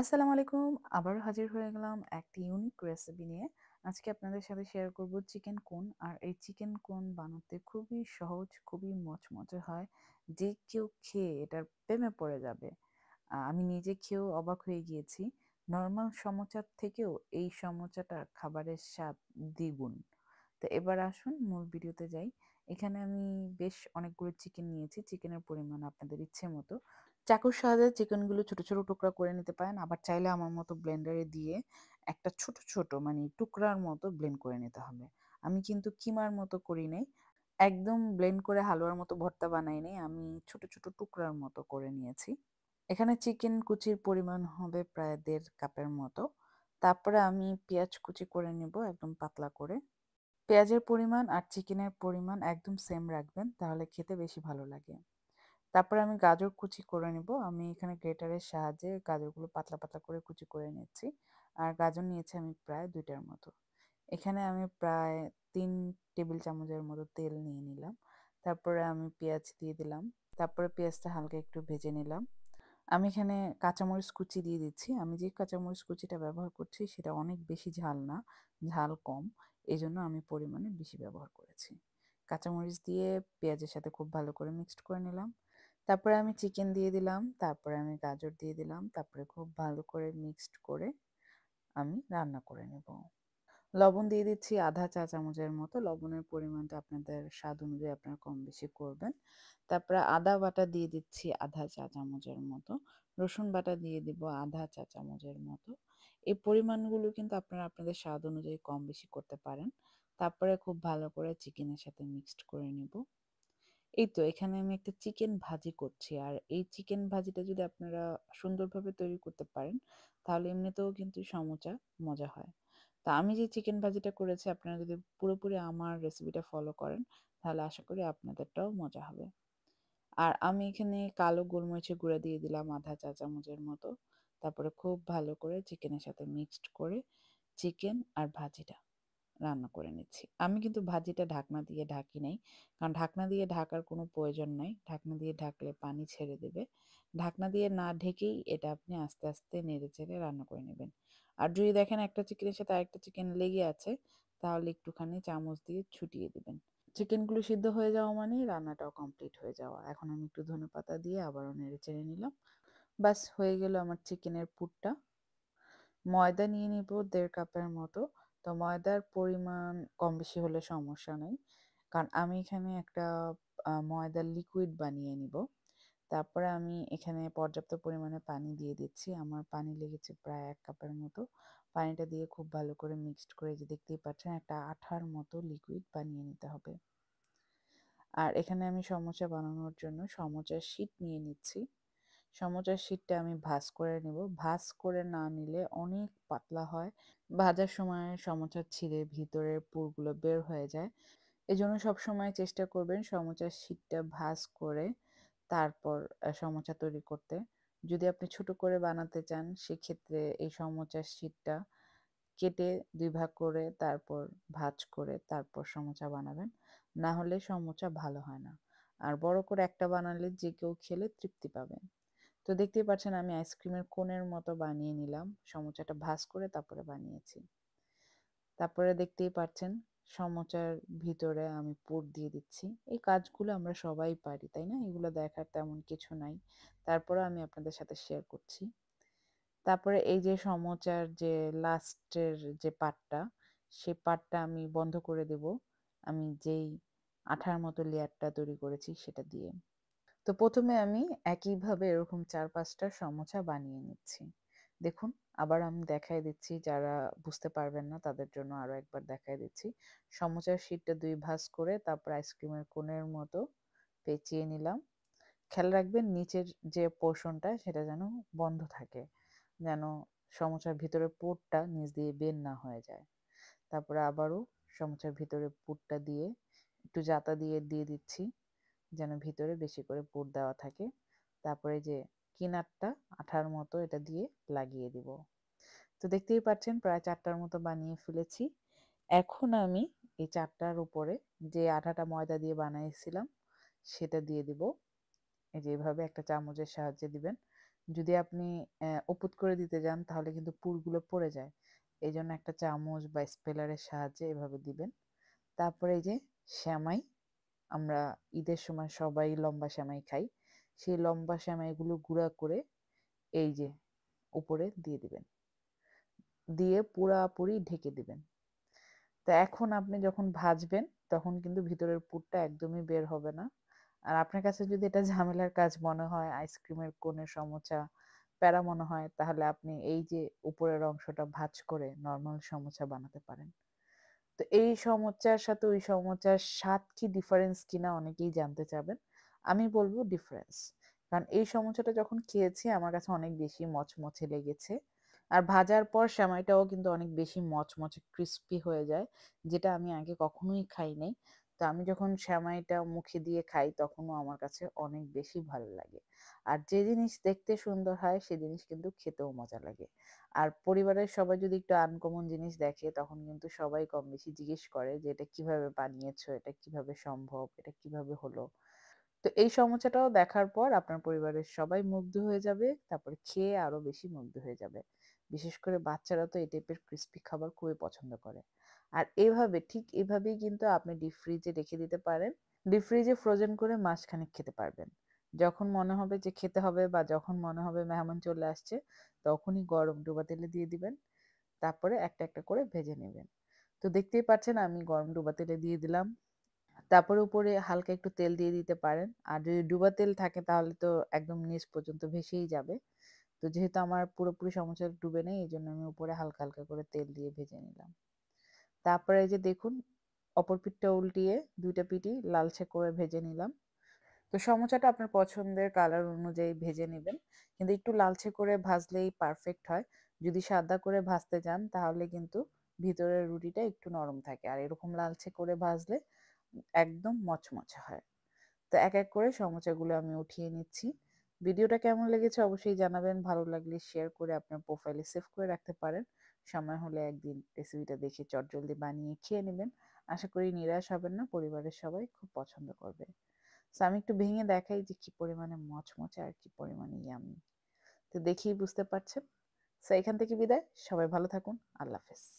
আসসালামু আলাইকুম আবার হাজির হয়ে গেলাম একটি ইউনিক রেসিপি নিয়ে আজকে আপনাদের সাথে শেয়ার করব চিকেন কোন আর এই চিকেন কোন বানাতে খুবই সহজ খুবই মচমচে হয় যে কেউ খেয়ে এটার প্রেমে পড়ে যাবে আমি নিজে খেয়েও অবাক হয়ে গিয়েছি নর্মাল সমোচার থেকেও এই সমোচাটার খাবারের স্বাদ দ্বিগুণ তো এবার আসুন মূল ভিডিওতে যাই এখানে আমি বেশ অনেকগুলো চিকেন নিয়েছি চিকেনের পরিমাণ আপনাদের ইচ্ছে মতো চাকুর সাহায্যে চিকেনগুলো ছোট ছোট টুকরা করে নিতে পারেন আবার চাইলে আমার মতো ব্লেন্ডারে দিয়ে একটা ছোট ছোট মানে টুকরার মতো ব্লেন্ড করে নিতে হবে আমি কিন্তু কিমার মতো করি নাই একদম ব্লেন্ড করে হালুয়ার মতো ভর্তা বানাই নাই আমি ছোট ছোট টুকরার মতো করে নিয়েছি এখানে চিকেন কুচির পরিমাণ হবে প্রায় দেড় কাপের মতো তারপরে আমি পেঁয়াজ কুচি করে নেব একদম পাতলা করে পেঁয়াজের পরিমাণ আর চিকেনের পরিমাণ একদম সেম রাখবেন তাহলে খেতে বেশি ভালো লাগে তারপরে আমি গাজর কুচি করে নিব আমি এখানে গ্রেটারের সাহায্যে গাজরগুলো পাতলা পাতলা করে কুচি করে নিচ্ছি আর গাজর নিয়েছি আমি প্রায় দুইটার মতো এখানে আমি প্রায় তিন টেবিল চামচের মতো তেল নিয়ে নিলাম তারপরে আমি পেঁয়াজ দিয়ে দিলাম তারপরে পেঁয়াজটা হালকা একটু ভেজে নিলাম আমি এখানে কাঁচামরিচ কুচি দিয়ে দিচ্ছি আমি যে কাঁচামরিচ কুচিটা ব্যবহার করছি সেটা অনেক বেশি ঝাল না ঝাল কম এই জন্য আমি পরিমাণে বেশি ব্যবহার করেছি কাঁচামরিচ দিয়ে পেঁয়াজের সাথে খুব ভালো করে মিক্সড করে নিলাম তারপরে আমি চিকেন দিয়ে দিলাম তারপরে আমি গাজর দিয়ে দিলাম তারপরে খুব ভালো করে মিক্সড করে আমি রান্না করে নেব লবণ দিয়ে দিচ্ছি আধা চা চামচের মতো লবণের পরিমাণটা আপনাদের স্বাদ অনুযায়ী আপনারা কম বেশি করবেন তারপরে আদা বাটা দিয়ে দিচ্ছি আধা চা চামচের মতো রসুন বাটা দিয়ে দিব আধা চা চামচের মতো এই পরিমাণগুলো কিন্তু আপনারা আপনাদের স্বাদ অনুযায়ী কম বেশি করতে পারেন তারপরে খুব ভালো করে চিকেনের সাথে মিক্সড করে নেব এই তো এখানে আমি একটা চিকেন ভাজি করছি আর এই চিকেন ভাজিটা যদি আপনারা সুন্দরভাবে তৈরি করতে পারেন তাহলে এমনিতেও কিন্তু সমোচা মজা হয় তা আমি যে চিকেন ভাজিটা করেছি আপনারা যদি পুরোপুরি আমার রেসিপিটা ফলো করেন তাহলে আশা করি আপনাদেরটাও মজা হবে আর আমি এখানে কালো গোলমরিচের গুঁড়া দিয়ে দিলাম আধা চা চামচের মতো তারপরে খুব ভালো করে চিকেনের সাথে মিক্সড করে চিকেন আর ভাজিটা রান্না করে নিচ্ছি আমি কিন্তু ভাজিটা ঢাকনা দিয়ে ঢাকি নাই কারণ ঢাকনা দিয়ে ঢাকার কোনো প্রয়োজন নাই ঢাকনা দিয়ে ঢাকলে পানি ছেড়ে দেবে ঢাকনা দিয়ে না ঢেকেই এটা আপনি আস্তে আস্তে নেড়ে চেড়ে রান্না করে নেবেন আর যদি দেখেন একটা চিকেনের সাথে আরেকটা চিকেন লেগে আছে তাহলে একটুখানি চামচ দিয়ে ছুটিয়ে দেবেন চিকেনগুলো সিদ্ধ হয়ে যাওয়া মানে রান্নাটাও কমপ্লিট হয়ে যাওয়া এখন আমি একটু ধনে পাতা দিয়ে আবারও নেড়ে চেড়ে নিলাম বাস হয়ে গেল আমার চিকেনের পুরটা ময়দা নিয়ে নিব দেড় কাপের মতো তো ময়দার পরিমাণ কম বেশি হলে সমস্যা নেই কারণ আমি এখানে একটা ময়দার লিকুইড বানিয়ে নিব তারপরে আমি এখানে পর্যাপ্ত পরিমাণে পানি দিয়ে দিচ্ছি আমার পানি লেগেছে প্রায় এক কাপের মতো পানিটা দিয়ে খুব ভালো করে মিক্সড করে যে দেখতেই পাচ্ছেন একটা আঠার মতো লিকুইড বানিয়ে নিতে হবে আর এখানে আমি সমোচা বানানোর জন্য সমোচার শীত নিয়ে নিচ্ছি সমোচার শীতটা আমি ভাজ করে নিব ভাজ করে না নিলে অনেক পাতলা হয় ভাজার সময় সমোচার ছিঁড়ে ভিতরের পুরগুলো বের হয়ে যায় এজন্য সবসময় চেষ্টা করবেন সমোচার শীতটা ভাজ করে তারপর সমোচা তৈরি করতে যদি আপনি ছোট করে বানাতে চান সেক্ষেত্রে এই সমোচার শীতটা কেটে দুই ভাগ করে তারপর ভাজ করে তারপর সমোচা বানাবেন না হলে সমোচা ভালো হয় না আর বড় করে একটা বানালে যে কেউ খেলে তৃপ্তি পাবেন তো দেখতেই পাচ্ছেন আমি আইসক্রিমের কোণের মতো বানিয়ে নিলাম সমোচাটা ভাজ করে তারপরে বানিয়েছি তারপরে দেখতেই পাচ্ছেন সমোচার ভিতরে আমি পুর দিয়ে দিচ্ছি এই কাজগুলো আমরা সবাই পারি তাই না এগুলো দেখার তেমন কিছু নাই তারপরে আমি আপনাদের সাথে শেয়ার করছি তারপরে এই যে সমোচার যে লাস্টের যে পাটটা সে পাটটা আমি বন্ধ করে দেব আমি যেই আঠার মতো লেয়ারটা তৈরি করেছি সেটা দিয়ে তো প্রথমে আমি একইভাবে এরকম চার পাঁচটা সমোসা বানিয়ে নিচ্ছি দেখুন আবার আমি দেখায় দিচ্ছি যারা বুঝতে পারবেন না তাদের জন্য আরও একবার দেখায় দিচ্ছি সমোসার শীটটা দুই ভাঁজ করে তারপর আইসক্রিমের কোণের মতো পেঁচিয়ে নিলাম খেয়াল রাখবেন নিচের যে পোর্শনটা সেটা যেন বন্ধ থাকে যেন সমোসার ভিতরে পুরটা নিচ দিয়ে বের না হয়ে যায় তারপরে আবারও সমোসার ভিতরে পুরটা দিয়ে একটু জাতা দিয়ে দিয়ে দিচ্ছি যেন ভিতরে বেশি করে পুর দেওয়া থাকে তারপরে যে কিনারটা আঠার মতো এটা দিয়ে লাগিয়ে দিব তো দেখতেই পাচ্ছেন প্রায় চারটার মতো বানিয়ে ফেলেছি এখন আমি এই চারটার উপরে যে আঠাটা ময়দা দিয়ে বানিয়েছিলাম সেটা দিয়ে দিব এই যে এভাবে একটা চামচের সাহায্যে দিবেন যদি আপনি ওপুত করে দিতে যান তাহলে কিন্তু পুরগুলো পড়ে যায় এই জন্য একটা চামচ বা স্পেলারের সাহায্যে এভাবে দিবেন তারপরে এই যে শ্যামাই আমরা ঈদের সময় সবাই লম্বা সেমাই খাই সেই লম্বা সেমাইগুলো গুঁড়া করে এই যে উপরে দিয়ে দিবেন দিয়ে পুরাপুরি ঢেকে দিবেন তো এখন আপনি যখন ভাজবেন তখন কিন্তু ভিতরের পুরটা একদমই বের হবে না আর আপনার কাছে যদি এটা ঝামেলার কাজ মনে হয় আইসক্রিমের কোণে সমোচা প্যারা মনে হয় তাহলে আপনি এই যে উপরের অংশটা ভাজ করে নর্মাল সমোচা বানাতে পারেন তো এই সমস্যার সাথে ওই সমস্যার স্বাদ কি ডিফারেন্স কিনা অনেকেই জানতে চাবেন আমি বলবো ডিফারেন্স কারণ এই সমস্যাটা যখন খেয়েছি আমার কাছে অনেক বেশি মচমচে লেগেছে আর ভাজার পর সেমাইটাও কিন্তু অনেক বেশি মচমচে ক্রিস্পি হয়ে যায় যেটা আমি আগে কখনোই খাই নাই তো আমি যখন শ্যামাইটা মুখে দিয়ে খাই তখনও আমার কাছে অনেক বেশি ভালো লাগে আর যে জিনিস দেখতে সুন্দর হয় সে জিনিস কিন্তু খেতেও মজা লাগে আর পরিবারের সবাই যদি একটু আনকমন জিনিস দেখে তখন কিন্তু সবাই কম বেশি জিজ্ঞেস করে যে এটা কিভাবে বানিয়েছো এটা কিভাবে সম্ভব এটা কিভাবে হলো তো এই সমস্যাটাও দেখার পর আপনার পরিবারের সবাই মুগ্ধ হয়ে যাবে তারপর খেয়ে আরো বেশি মুগ্ধ হয়ে যাবে বিশেষ করে বাচ্চারা তো এই টাইপের ক্রিস্পি খাবার খুবই পছন্দ করে আর এইভাবে ঠিক এইভাবেই কিন্তু আপনি ডিপ ফ্রিজে রেখে দিতে পারেন ডিপ ফ্রিজে ফ্রোজেন করে মাসখানেক খেতে পারবেন যখন মনে হবে যে খেতে হবে বা যখন মনে হবে মেহমান চলে আসছে তখনই গরম ডোবা তেলে দিয়ে দিবেন তারপরে একটা একটা করে ভেজে নেবেন তো দেখতেই পাচ্ছেন আমি গরম ডোবা তেলে দিয়ে দিলাম তারপর উপরে হালকা একটু তেল দিয়ে দিতে পারেন আর যদি ডুবা তেল থাকে তাহলে তো একদম নিচ পর্যন্ত ভেসেই যাবে তো যেহেতু আমার পুরোপুরি সমস্যাটা ডুবে নেই এই জন্য আমি উপরে হালকা হালকা করে তেল দিয়ে ভেজে নিলাম তারপরে এই যে দেখুন অপর পিঠটা উল্টিয়ে দুইটা পিঠই লালচে করে ভেজে নিলাম তো সমোসাটা আপনার পছন্দের কালার অনুযায়ী ভেজে নেবেন কিন্তু একটু লালচে করে ভাজলেই পারফেক্ট হয় যদি সাদা করে ভাজতে যান তাহলে কিন্তু ভিতরের রুটিটা একটু নরম থাকে আর এরকম লালচে করে ভাজলে একদম মচমচে হয় তো এক এক করে সমোচাগুলো আমি উঠিয়ে নিচ্ছি ভিডিওটা কেমন লেগেছে অবশ্যই জানাবেন ভালো লাগলে শেয়ার করে আপনার প্রোফাইলে সেভ করে রাখতে পারেন সময় হলে একদিন রেসিপিটা দেখে চটজলদি বানিয়ে খেয়ে নেবেন আশা করি নিরাশ হবেন না পরিবারের সবাই খুব পছন্দ করবে তো আমি একটু ভেঙে দেখাই যে কি পরিমাণে মচমচে আর কি পরিমাণে ইয়ামি তো দেখেই বুঝতে পারছেন তো এখান থেকে বিদায় সবাই ভালো থাকুন আল্লাহ হাফেজ